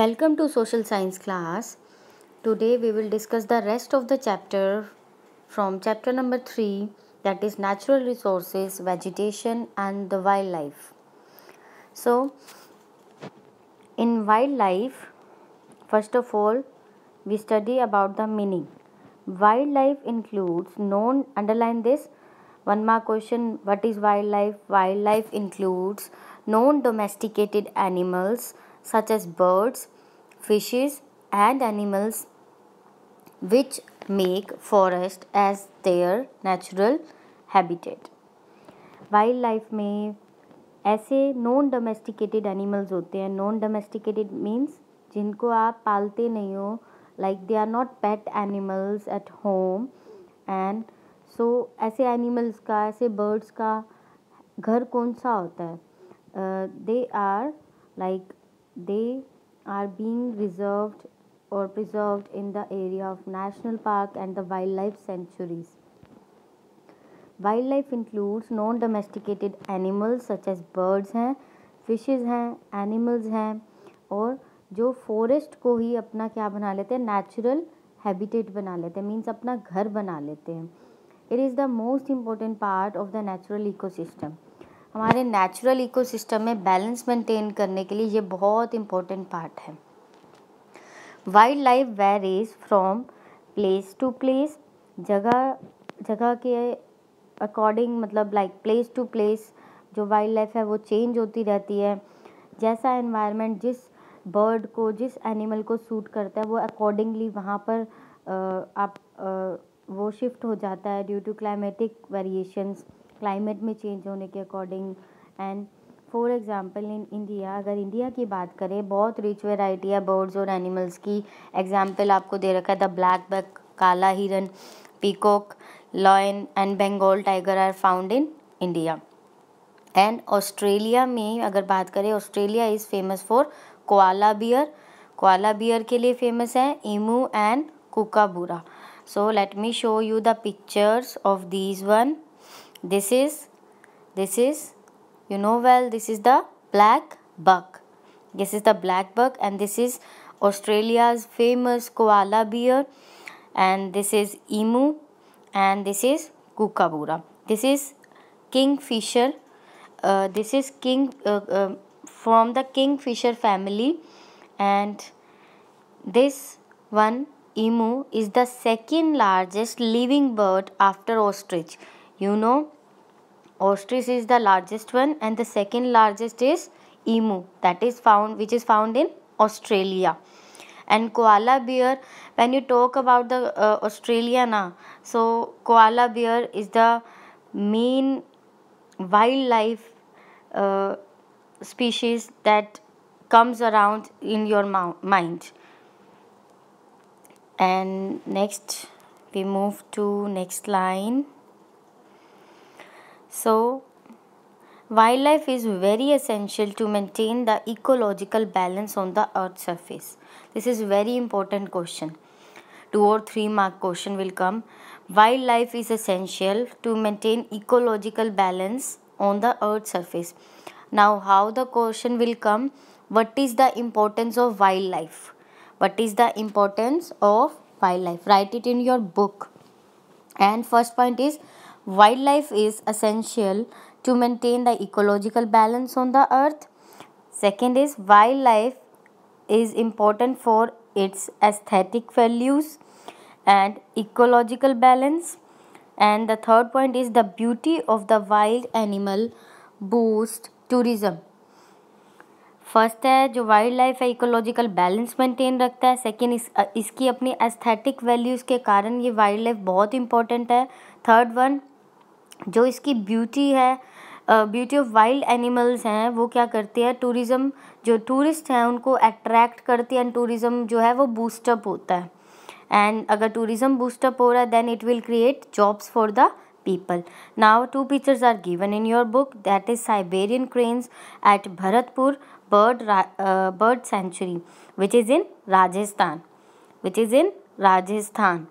Welcome to social science class. Today we will discuss the rest of the chapter from chapter number 3 that is natural resources, vegetation and the wildlife. So in wildlife first of all we study about the meaning. Wildlife includes known underline this one more question what is wildlife? Wildlife includes known domesticated animals such as birds, fishes and animals which make forest as their natural habitat. Wildlife में ऐसे non domesticated animals होते हैं non domesticated means जिनको आप पालते नहीं हो like they are not pet animals at home and so ऐसे एनिमल्स का ऐसे बर्ड्स का घर कौन सा होता है they are like They are being reserved or preserved in the area of national park and the wildlife sanctuaries. Wildlife includes non domesticated animals such as birds हैं fishes हैं animals हैं और जो forest को ही अपना क्या बना लेते हैं natural habitat बना लेते हैं means अपना घर बना लेते हैं it is the most important part of the natural ecosystem हमारे नेचुरल इकोसिस्टम में बैलेंस मेंटेन करने के लिए ये बहुत इम्पोर्टेंट पार्ट है wildlife varies from place to place जगह जगह के अकॉर्डिंग मतलब लाइक प्लेस टू प्लेस जो वाइल्ड लाइफ है वो चेंज होती रहती है जैसा एनवायरनमेंट जिस बर्ड को जिस एनिमल को सूट करता है वो अकॉर्डिंगली वहाँ पर आप वो शिफ्ट हो जाता है due to climatic variations climate में चेंज होने के according and for example in India अगर इंडिया की बात करें बहुत रिच वेराइटी है बर्ड्स और एनिमल्स की एग्ज़ाम्पल आपको दे रखा है द ब्लैक बैक काला हिरन peacock lion and Bengal tiger are found in India and Australia में अगर बात करें Australia is famous for koala bear koala bear के लिए फेमस है emu and kookaburra so let me show you the pictures of these one this is this is you know well this is the black buck this is the black buck and this is australia's famous koala bear and this is emu and this is kookaburra this is kingfisher uh, this is king uh, uh, from the kingfisher family and this one emu is the second largest living bird after ostrich you know, ostrich is the largest one and the second largest is emu that is found which is found in Australia. And koala bear, when you talk about the uh, Australia na, so koala bear is the main wildlife uh, species that comes around in your mind and next we move to next line so, wildlife is very essential to maintain the ecological balance on the earth surface. This is very important question. 2 or 3 mark question will come. Wildlife is essential to maintain ecological balance on the earth surface. Now how the question will come? What is the importance of wildlife? What is the importance of wildlife? Write it in your book. And first point is Wildlife is essential to maintain the ecological balance on the earth. Second is wildlife is important for its aesthetic values and ecological balance. And the third point is the beauty of the wild animal boost tourism. First है जो wildlife है ecological balance maintain रखता है second इस इसकी अपनी aesthetic values के कारण ये वाइल्ड लाइफ बहुत इंपॉर्टेंट है थर्ड वन जो इसकी ब्यूटी है ब्यूटी ऑफ वाइल्ड एनिमल्स हैं वो क्या करती है टूरिज़्म जो टूरिस्ट हैं उनको अट्रैक्ट करती है एंड टूरिज़्म जो है वो बूस्टअप होता है एंड अगर टूरिज़म बूस्टअप हो रहा है then it will create jobs for the people now two pictures are given in your book that is Siberian cranes at Bharatpur bird bird sanctuary which is in Rajasthan which is in Rajasthan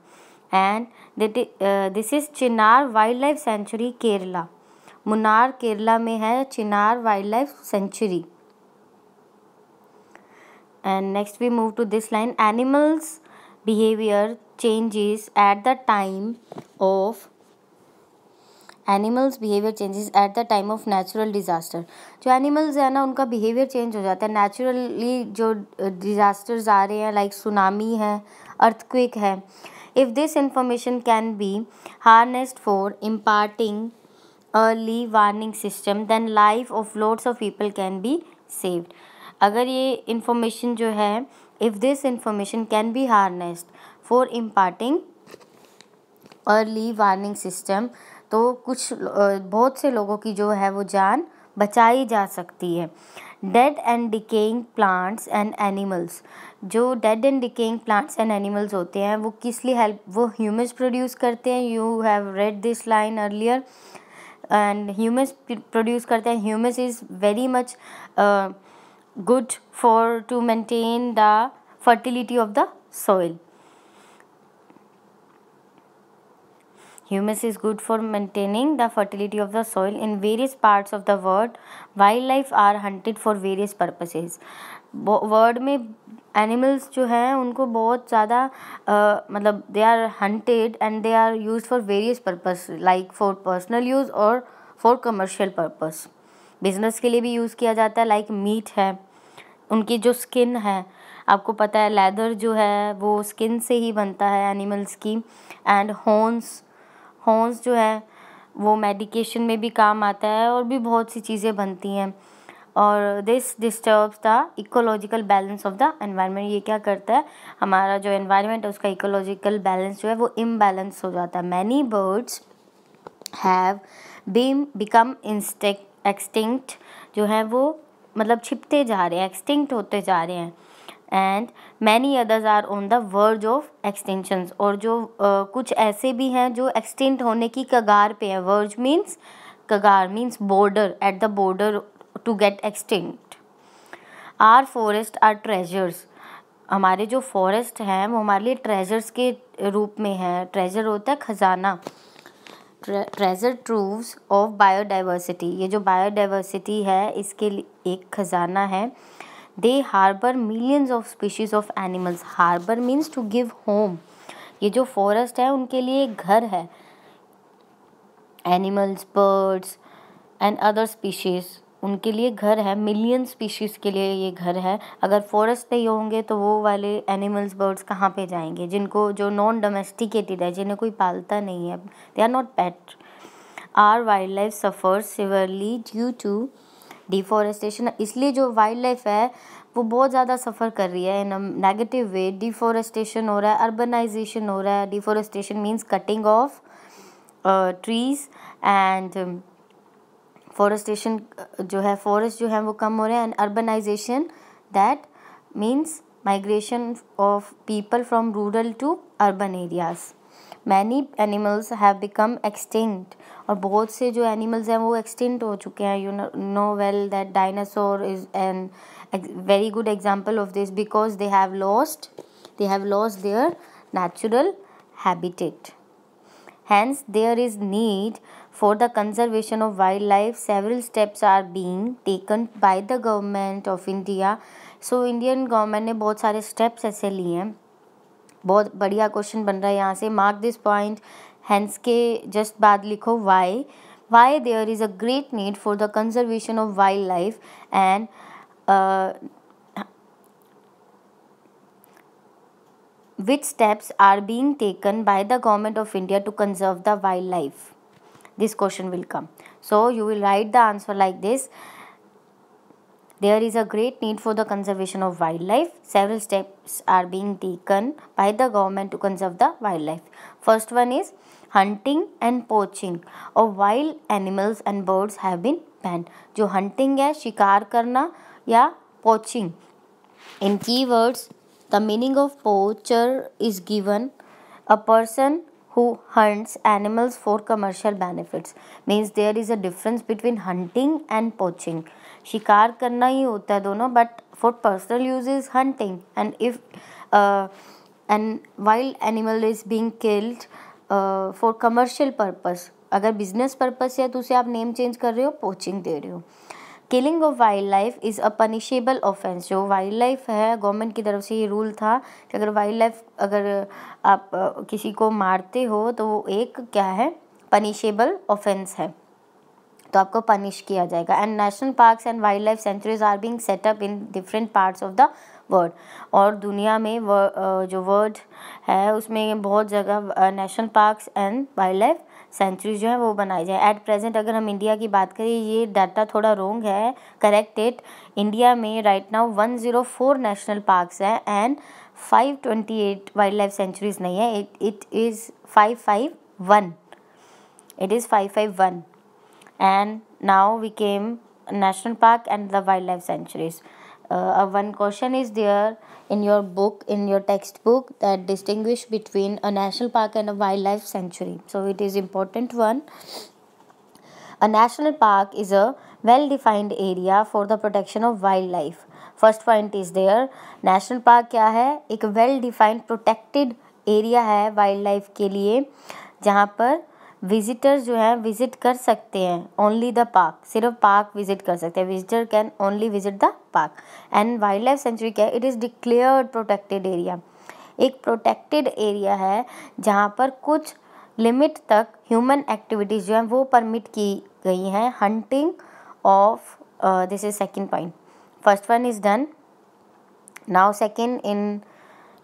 and this is Chinnar wildlife sanctuary Kerala Munnar Kerala में है Chinnar wildlife sanctuary and next we move to this line animals behaviour changes at the time of animals behaviour changes at the time of natural disaster जो animals है ना उनका behaviour change हो जाता है naturally जो डिज़ास्टर्स आ रहे हैं लाइक सुनामी है अर्थक्विक है If this information can be harnessed for imparting early warning system, then life of lots of people can be saved. agar ye information jo hai if this information can be harnessed for imparting early warning system तो कुछ बहुत से लोगों की जो है वो जान बचाई जा सकती है dead and decaying plants and animals जो dead and decaying plants and animals होते हैं वो किस लिए हेल्प वो ह्यूमस प्रोड्यूस करते हैं you have read this line earlier and humus produce करते हैं humus is very much good for to maintain the fertility of the soil humus is good for for the fertility of the the in various parts of the world wildlife are hunted for various purposes world में animals जो हैं उनको बहुत ज़्यादा मतलब they are hunted and they are use for various purpose like for personal use और for commercial purpose business के लिए भी यूज़ किया जाता है लाइक like मीट है उनकी जो स्किन है आपको पता है लेदर जो है वो स्किन से ही बनता है एनिमल्स की एंड हॉर्न्स हॉन्स जो है वो मेडिकेशन में भी काम आता है और भी बहुत सी चीज़ें बनती हैं और this disturbs the ecological balance of the environment ये क्या करता है हमारा जो एनवायरनमेंट है उसका इकोलॉजिकल बैलेंस जो है वो इम्बैलेंस हो जाता है many birds have been become instinct extinct जो है वो मतलब छिपते जा रहे हैं एक्सटिंक्ट होते जा रहे हैं and many others are on the verge of extensions और जो uh, कुछ ऐसे भी हैं जो एक्सटेंट होने की कगार पे है वर्ज मीन्स कगार means border at the border to get extinct are forest are treasures हमारे जो फॉरेस्ट हैं वो हमारे लिए ट्रेजर्स के रूप में है ट्रेजर होता है ख़जाना ट्रेजर ट्रूव्स ऑफ बायोडाइवर्सिटी ये जो बायोडाइवर्सिटी है इसके लिए एक ख़जाना है they harbour millions of species of animals harbour means to give home ये जो फॉरेस्ट है उनके लिए एक घर है animals birds and other species उनके लिए घर है मिलियन स्पीशीज़ के लिए ये घर है अगर फॉरेस्ट नहीं होंगे तो वो वाले एनिमल्स बर्ड्स कहाँ पे जाएंगे जिनको जो नॉन डोमेस्टिकेटेड है जिन्हें कोई पालता नहीं है they are not pet are wildlife suffer severely due to deforestation इसलिए जो वाइल्ड लाइफ है वो बहुत ज़्यादा सफ़र कर रही है इन नेगेटिव वे डिफॉरेस्टेशन हो रहा है अर्बनाइजेशन हो रहा है deforestation means cutting of trees and forestation जो है फॉरेस्ट जो है वो कम हो रहे हैं and urbanisation that means migration of people from rural to urban areas many animals have become extinct और बहुत से जो एनिमल्स हैं वो एक्सटिंक्ट हो चुके हैं you know well that dinosaur is an very good example of this because they have losed they have lost their natural habitat hence there is need for the conservation of wildlife several steps are being taken by the government of India so Indian government ने बहुत सारे steps ऐसे लिए हैं बहुत बढ़िया question बन रहा है यहाँ से मार्क दिस पॉइंट हैंस के जस्ट बाद लिखो why why there is a great need for the conservation of wildlife and which steps are being taken by the government of India to conserve the wildlife this question will come so you will write the answer like this There is a great need for the conservation of wildlife. Several steps are being taken by the government to conserve the wildlife. First one is hunting and poaching of wild animals and birds have been banned. जो hunting है शिकार करना या poaching. In keywords, the meaning of poacher is given a person who hunts animals for commercial benefits means there is a difference between hunting and poaching शिकार करना ही होता है दोनों but for personal use is hunting and if and wild animal is being killed for commercial purpose अगर business purpose है तो उसे आप नेम चेंज कर रहे हो पोचिंग दे रहे हो killing of wildlife is a punishable offence जो वाइल्ड लाइफ है गवर्नमेंट की तरफ से ये रूल था कि अगर वाइल्ड लाइफ अगर आप uh, किसी को मारते हो तो वो एक क्या है पनिशेबल ऑफेंस है तो आपको पनिश किया जाएगा and national parks and wildlife sanctuaries are being set up in different parts of the world और दुनिया में जो वर्ल्ड है उसमें बहुत जगह national parks and wildlife sanctuary जो है वो बनाई जाए एट प्रेजेंट अगर हम इंडिया की बात करें ये डाटा थोड़ा रोंग है करेक्ट डेट इंडिया में right now one zero four national parks हैं and five twenty eight wildlife sanctuaries नहीं है it it is five five one it is five five one and now we came national park and the wildlife sanctuaries uh, one question is there in your book in your textbook that distinguish between a national park and a wildlife sanctuary so it is important one a national park is a well defined area for the protection of wildlife first point is there national park क्या है एक well defined protected area है wildlife के लिए जहाँ पर visitor जो है विजिट कर सकते हैं ओनली द पार्क सिर्फ पार्क विजिट कर सकते हैं visitor can only visit the park and wildlife sanctuary क्या है it is declared protected area एक प्रोटेक्टेड एरिया है जहाँ पर कुछ लिमिट तक ह्यूमन एक्टिविटीज़ जो हैं वो परमिट की गई हैं hunting of this is second point first one is done now second in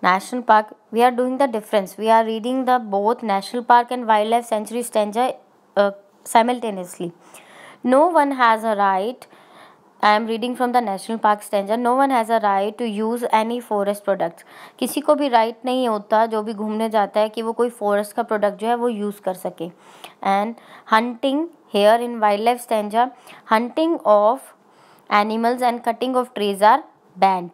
national park we are doing the difference we are reading the both national park and wildlife sanctuary uh, simultaneously no one has a right I am reading from the national park stanza no one has a right to use any forest products किसी को भी right right नहीं होता जो भी घूमने जाता है कि वो कोई फॉरेस्ट का प्रोडक्ट जो है वो यूज़ कर सके and hunting here in wildlife stanza hunting of animals and cutting of trees are banned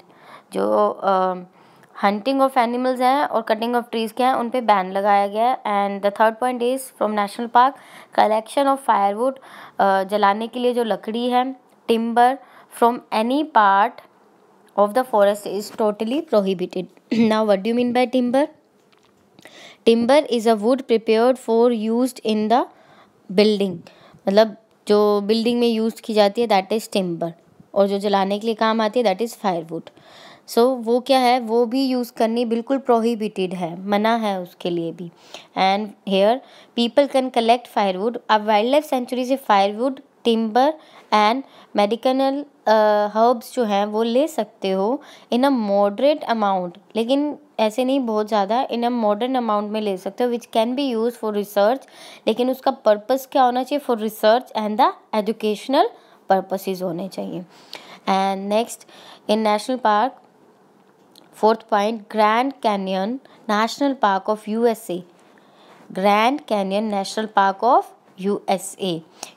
जो uh, हंटिंग ऑफ एनिमल्स हैं और कटिंग ऑफ ट्रीज़ के हैं उन पर बैन लगाया गया है and the third point is from national park collection of firewood जलाने के लिए जो लकड़ी है timber from any part of the forest is totally prohibited now what do mean by timber timber is a wood prepare for use in the building मतलब जो building में use की जाती है दैट इज़ टिम्बर और जो जलाने के लिए काम आती है दैट इज़ फायरवुड सो वो क्या है वो भी यूज़ करनी बिल्कुल प्रोहिबिटेड है मना है उसके लिए भी and here people can collect firewood अब वाइल्ड लाइफ सेंचुरी से firewood timber and medicinal herbs जो हैं वो ले सकते हो इन अ मॉडरेट अमाउंट लेकिन ऐसे नहीं बहुत ज़्यादा इन अ मॉडर्न अमाउंट में ले सकते हो which can be use for research लेकिन उसका पर्पज़ क्या होना चाहिए for research and the educational purposes होने चाहिए and next in national park Grand Canyon national park of U S A Grand Canyon national park of USA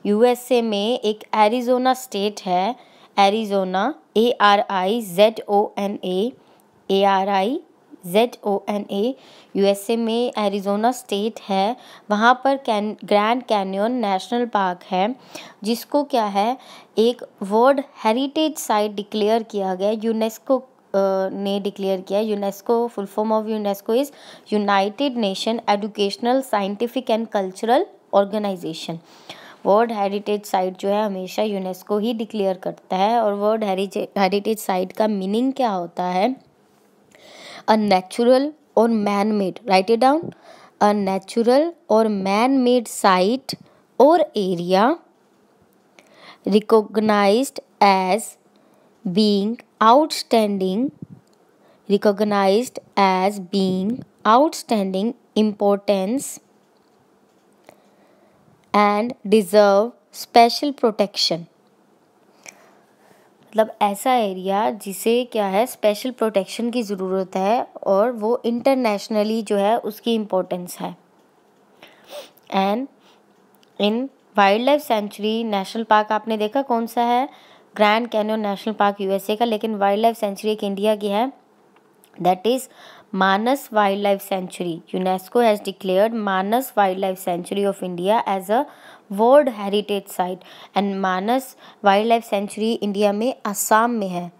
USA में एक Arizona state है Arizona A R I Z O N A A R I Z O N A USA में Arizona state है वहाँ पर कैन Grand Canyon national park है जिसको क्या है एक वर्ल्ड हेरिटेज साइट डिक्लेयर किया गया यूनेस्को ने डिक्लेयर किया है UNESCO full form of UNESCO is United nation educational scientific and cultural organisation world heritage site जो है हमेशा यूनेस्को ही डिक्लेयर करता है और वर्ल्ड हेरिटेज साइट का मीनिंग क्या होता है अ नेचुरल और man made right it down a natural और मैन मेड साइट और area recognise as being outstanding recognized as being outstanding importance and deserve special protection मतलब ऐसा एरिया जिसे क्या है स्पेशल प्रोटेक्शन की ज़रूरत है और वो इंटरनेशनली जो है उसकी इम्पोर्टेंस है and in wildlife sanctuary national park आपने देखा कौन सा है Grand Canyon national park USA का लेकिन वाइल्ड लाइफ सेंचुरी एक इंडिया की है that is Manas wildlife sanctuary UNESCO has declared Manas wildlife sanctuary of India as a world heritage site and Manas wildlife sanctuary India में आसाम में है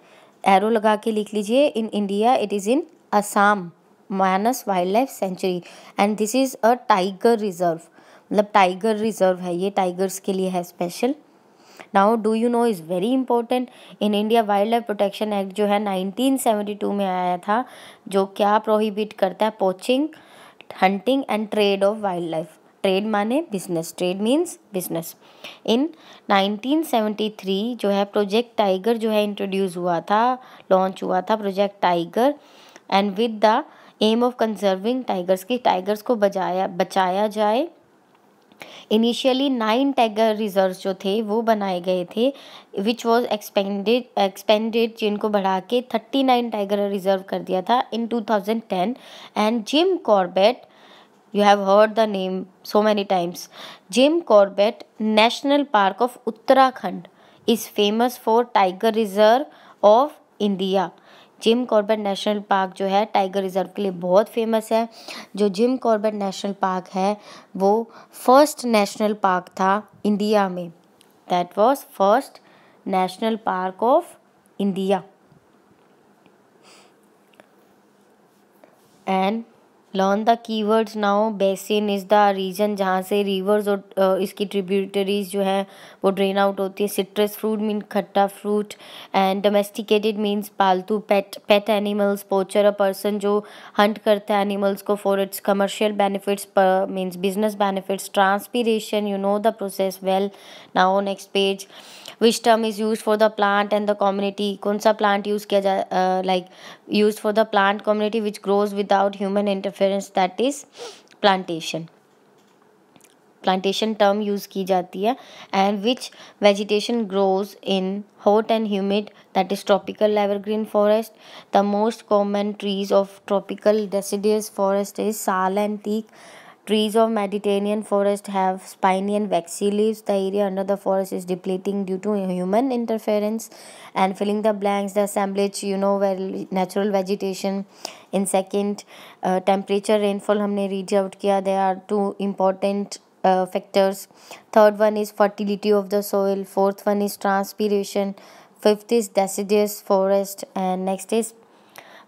arrow लगा के लिख लीजिए in India it is in Assam Manas wildlife sanctuary and this is a tiger reserve मतलब tiger reserve है ये टाइगर्स के लिए है special now do you know is very important in India wildlife protection act जो है 1972 में आया था जो क्या प्रोहिबिट करता है poaching hunting and trade of wildlife trade माने business trade means business in 1973 जो है प्रोजेक्ट टाइगर जो है इंट्रोड्यूस हुआ था लॉन्च हुआ था project tiger and with the aim of conserving tigers की टाइगर्स को बचाया बचाया जाए इनिशियली नाइन टाइगर रिजर्व जो थे वो बनाए गए थे विच वॉज एक्सपेंडेड एक्सपेंडेड जिनको बढ़ा के थर्टी नाइन टाइगर रिजर्व कर दिया था in two thousand ten and Jim Corbett you have heard the name so many times Jim Corbett national park of Uttarakhand is famous for tiger reserve of India Jim Corbett national park जो है tiger reserve के लिए बहुत famous है जो gym Corbett national park है वो first national park था इंडिया में that was first national park of India and learn the keywords now basin is the region जहाँ से रिवर्स और इसकी ट्रिब्यूटरीज जो है वो ड्रेन आउट होती है सिट्रस फ्रूट मीन खट्टा फ्रूट एंड डोमेस्टिकेटेड मीन्स पालतू pet pet animals poacher a person जो हंट करता है एनिमल्स को for its commercial benefits means business benefits transpiration you know the process well now next page which term is use for the plant and the community कौन सा plant use किया जाए like use for the plant community which grows without human interfere that is plantation plantation term use ki jati hai and which vegetation grows in hot and humid that is tropical evergreen forest the most common trees of tropical deciduous forest is sal and teak Trees of Mediterranean forest have spiny and waxy leaves. The area under the forest is depleting due to human interference and filling the blanks, the assemblage, you know, natural vegetation. In second, uh, temperature, rainfall, हमने reach out किया. There are two important uh, factors. Third one is fertility of the soil. Fourth one is transpiration. Fifth is deciduous forest. And next is,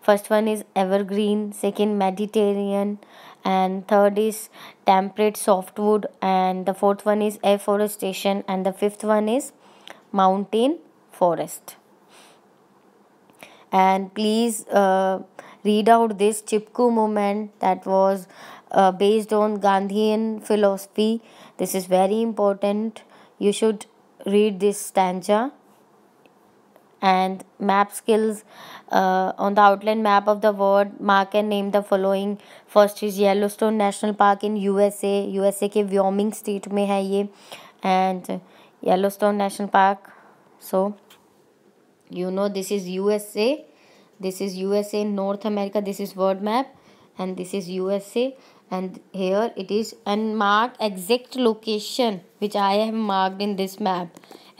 first one is evergreen. Second, Mediterranean and third is temperate softwood and the fourth one is afforestation and the fifth one is mountain forest and please uh, read out this chipku movement that was uh, based on gandhian philosophy this is very important you should read this stanza and map skills uh, on the outline map of the world mark and name the following first is yellowstone national park in usa usa के Wyoming state में है ये and yellowstone national park so you know this is usa this is usa north america this is world map and this is usa and here it is and mark exact location which i have marked in this map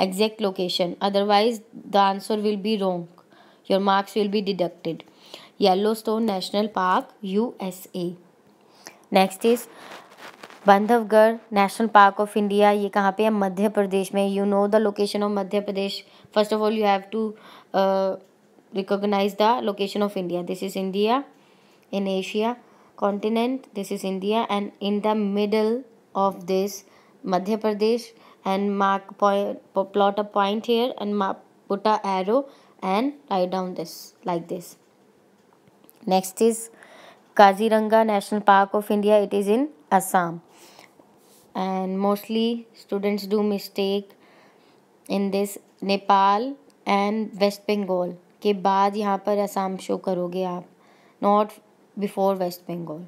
exact location otherwise the answer will be wrong your marks will be deducted yellowstone national park usa next is Bandhavgarh national park of India ये कहाँ पे है मध्य प्रदेश में you know the location of Madhya Pradesh first of all you have to recognize the location of India this is India in Asia continent this is India and in the middle of this Madhya Pradesh and mark point plot a point here and mark, put a arrow and write down this like this next is kaziranga national park of india it is in assam and mostly students do mistake in this nepal and west bengal ke baad yahan par assam show karoge aap not before west bengal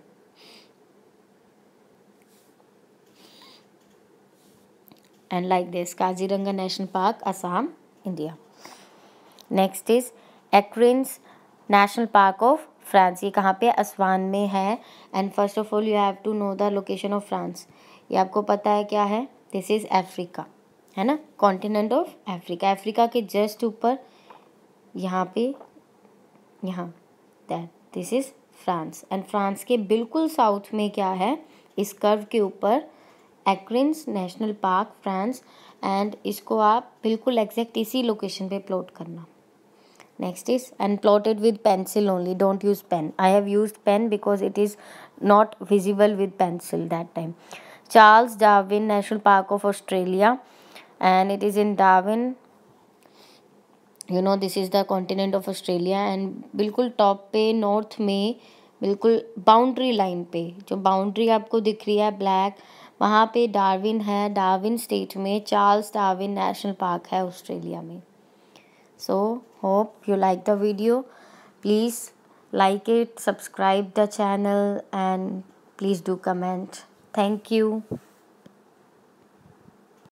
and like this Kaziranga National Park, Assam, India. Next is Ecrins national park of France ये कहाँ पे असवान में है and first of all you have to know the location of France ये आपको पता है क्या है दिस इज़ अफ्रीका है ना कॉन्टिनेंट ऑफ अफ्रीका अफ्रीका के जस्ट ऊपर यहाँ पे यहाँ that this is France and France के बिल्कुल साउथ में क्या है इस कर्व के ऊपर Ecrins national park France and इसको आप बिल्कुल एग्जैक्ट इसी लोकेशन पे प्लॉट करना next is and plotted with pencil only don't use pen I have use pen because it is not visible with pencil that time Charles Darwin national park of Australia and it is in Darwin you know this is the continent of Australia and बिल्कुल top पे north में बिल्कुल boundary line पे जो boundary आपको दिख रही है ब्लैक वहाँ पे डार्विन है डार्विन स्टेट में चार्ल्स डार्विन नेशनल पार्क है ऑस्ट्रेलिया में so hope you like the video please like it subscribe the channel and please do comment thank you